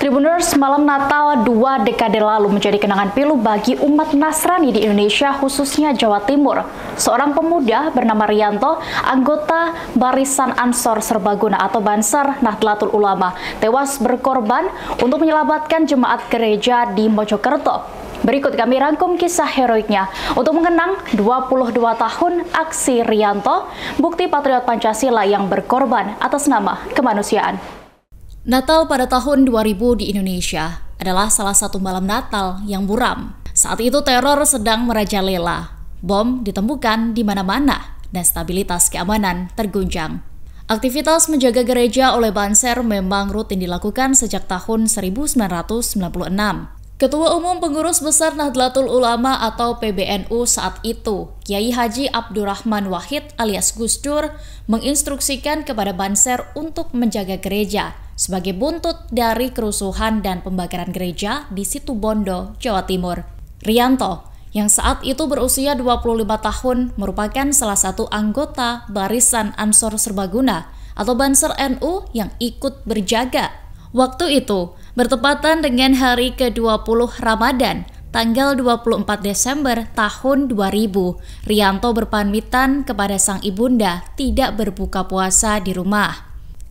Tribuners, malam Natal dua dekade lalu menjadi kenangan pilu bagi umat Nasrani di Indonesia, khususnya Jawa Timur. Seorang pemuda bernama Rianto, anggota Barisan Ansor Serbaguna atau Banser Nahdlatul Ulama, tewas berkorban untuk menyelamatkan jemaat gereja di Mojokerto. Berikut kami rangkum kisah heroiknya untuk mengenang 22 tahun aksi Rianto, bukti patriot Pancasila yang berkorban atas nama kemanusiaan. Natal pada tahun 2000 di Indonesia adalah salah satu malam Natal yang buram. Saat itu teror sedang merajalela. Bom ditemukan di mana-mana dan stabilitas keamanan terguncang. Aktivitas menjaga gereja oleh Banser memang rutin dilakukan sejak tahun 1996. Ketua Umum Pengurus Besar Nahdlatul Ulama atau PBNU saat itu, Kiai Haji Abdurrahman Wahid alias Gus Dur, menginstruksikan kepada Banser untuk menjaga gereja sebagai buntut dari kerusuhan dan pembakaran gereja di situ Bondo, Jawa Timur. Rianto, yang saat itu berusia 25 tahun, merupakan salah satu anggota Barisan Ansor Serbaguna atau Banser NU yang ikut berjaga. Waktu itu, bertepatan dengan hari ke-20 Ramadan, tanggal 24 Desember tahun 2000, Rianto berpamitan kepada sang ibunda tidak berbuka puasa di rumah.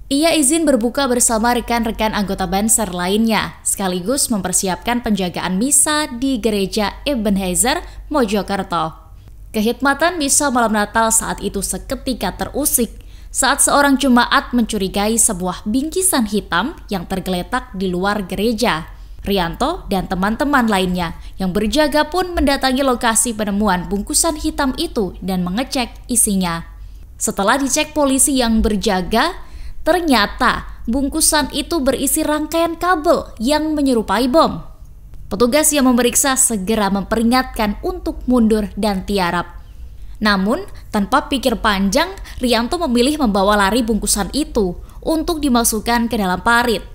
Ia izin berbuka bersama rekan-rekan anggota Banser lainnya, sekaligus mempersiapkan penjagaan misa di gereja Ebenezer, Mojokerto. Kehidmatan misa malam Natal saat itu seketika terusik saat seorang jemaat mencurigai sebuah bingkisan hitam yang tergeletak di luar gereja. Rianto dan teman-teman lainnya yang berjaga pun mendatangi lokasi penemuan bungkusan hitam itu dan mengecek isinya. Setelah dicek polisi yang berjaga, Ternyata bungkusan itu berisi rangkaian kabel yang menyerupai bom. Petugas yang memeriksa segera memperingatkan untuk mundur dan tiarap. Namun, tanpa pikir panjang, Rianto memilih membawa lari bungkusan itu untuk dimasukkan ke dalam parit.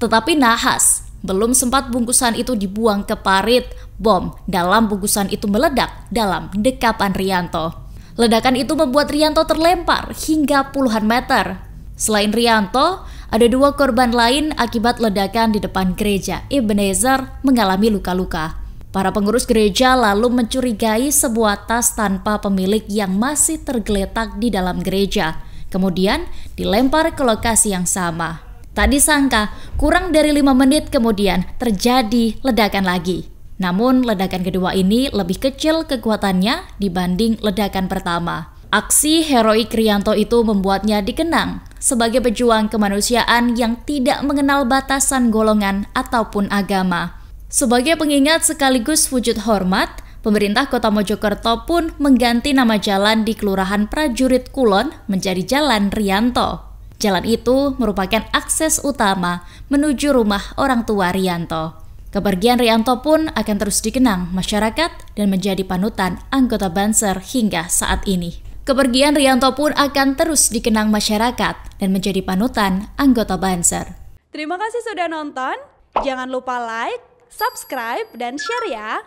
Tetapi nahas, belum sempat bungkusan itu dibuang ke parit, bom dalam bungkusan itu meledak dalam dekapan Rianto. Ledakan itu membuat Rianto terlempar hingga puluhan meter Selain Rianto, ada dua korban lain akibat ledakan di depan gereja Ebenezer mengalami luka-luka. Para pengurus gereja lalu mencurigai sebuah tas tanpa pemilik yang masih tergeletak di dalam gereja, kemudian dilempar ke lokasi yang sama. Tak disangka, kurang dari lima menit kemudian terjadi ledakan lagi. Namun, ledakan kedua ini lebih kecil kekuatannya dibanding ledakan pertama. Aksi heroik Rianto itu membuatnya dikenang sebagai pejuang kemanusiaan yang tidak mengenal batasan golongan ataupun agama. Sebagai pengingat sekaligus wujud hormat, pemerintah Kota Mojokerto pun mengganti nama jalan di Kelurahan Prajurit Kulon menjadi Jalan Rianto. Jalan itu merupakan akses utama menuju rumah orang tua Rianto. Kepergian Rianto pun akan terus dikenang masyarakat dan menjadi panutan anggota Banser hingga saat ini. Kepergian Rianto pun akan terus dikenang masyarakat dan menjadi panutan anggota Banser. Terima kasih sudah nonton. Jangan lupa like, subscribe, dan share ya.